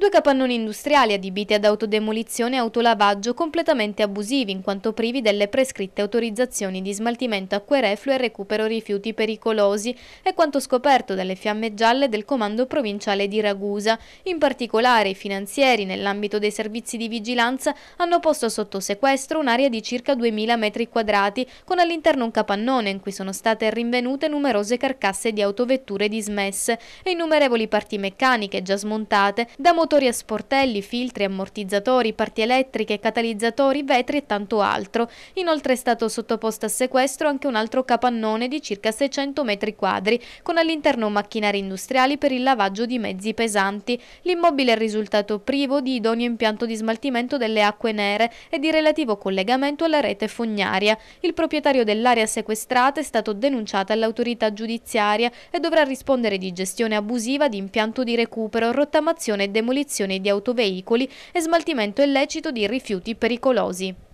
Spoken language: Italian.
Due capannoni industriali adibiti ad autodemolizione e autolavaggio completamente abusivi in quanto privi delle prescritte autorizzazioni di smaltimento acquerefluo e recupero rifiuti pericolosi è quanto scoperto dalle fiamme gialle del Comando Provinciale di Ragusa. In particolare i finanzieri nell'ambito dei servizi di vigilanza hanno posto sotto sequestro un'area di circa 2000 metri quadrati con all'interno un capannone in cui sono state rinvenute numerose carcasse di autovetture dismesse e innumerevoli parti meccaniche già smontate da motori motori a sportelli, filtri, ammortizzatori, parti elettriche, catalizzatori, vetri e tanto altro. Inoltre è stato sottoposto a sequestro anche un altro capannone di circa 600 metri quadri, con all'interno macchinari industriali per il lavaggio di mezzi pesanti. L'immobile è risultato privo di idoneo impianto di smaltimento delle acque nere e di relativo collegamento alla rete fognaria. Il proprietario dell'area sequestrata è stato denunciato all'autorità giudiziaria e dovrà rispondere di gestione abusiva di impianto di recupero, rottamazione e demolizione demolizione di autoveicoli e smaltimento illecito di rifiuti pericolosi.